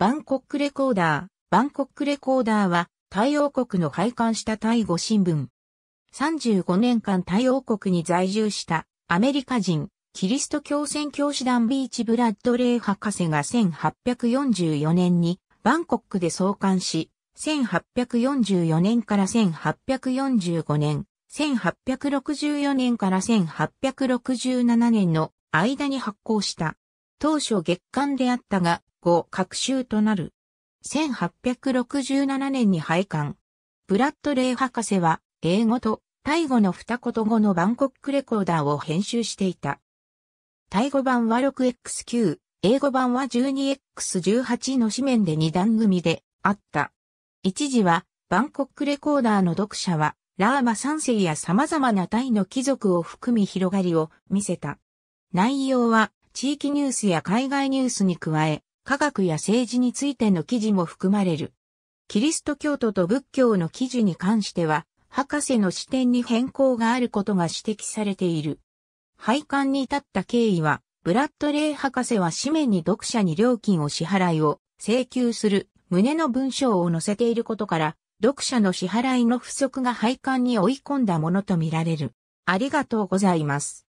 バンコックレコーダー。バンコックレコーダーは、タイ王国の廃刊したタイ語新聞。35年間タイ王国に在住したアメリカ人、キリスト教宣教師団ビーチブラッドレイ博士が1844年にバンコックで創刊し、1844年から1845年、1864年から1867年の間に発行した当初月刊であったが、後、各週となる。1867年に廃刊。ブラッドレイ博士は、英語とタイ語の二言語のバンコックレコーダーを編集していた。タイ語版は 6XQ、英語版は 12X18 の紙面で二段組であった。一時は、バンコックレコーダーの読者は、ラーマ三世や様々なタイの貴族を含み広がりを見せた。内容は地域ニュースや海外ニュースに加え、科学や政治についての記事も含まれる。キリスト教徒と仏教の記事に関しては、博士の視点に変更があることが指摘されている。廃刊に至った経緯は、ブラッドレイ博士は紙面に読者に料金を支払いを請求する旨の文章を載せていることから、読者の支払いの不足が廃刊に追い込んだものとみられる。ありがとうございます。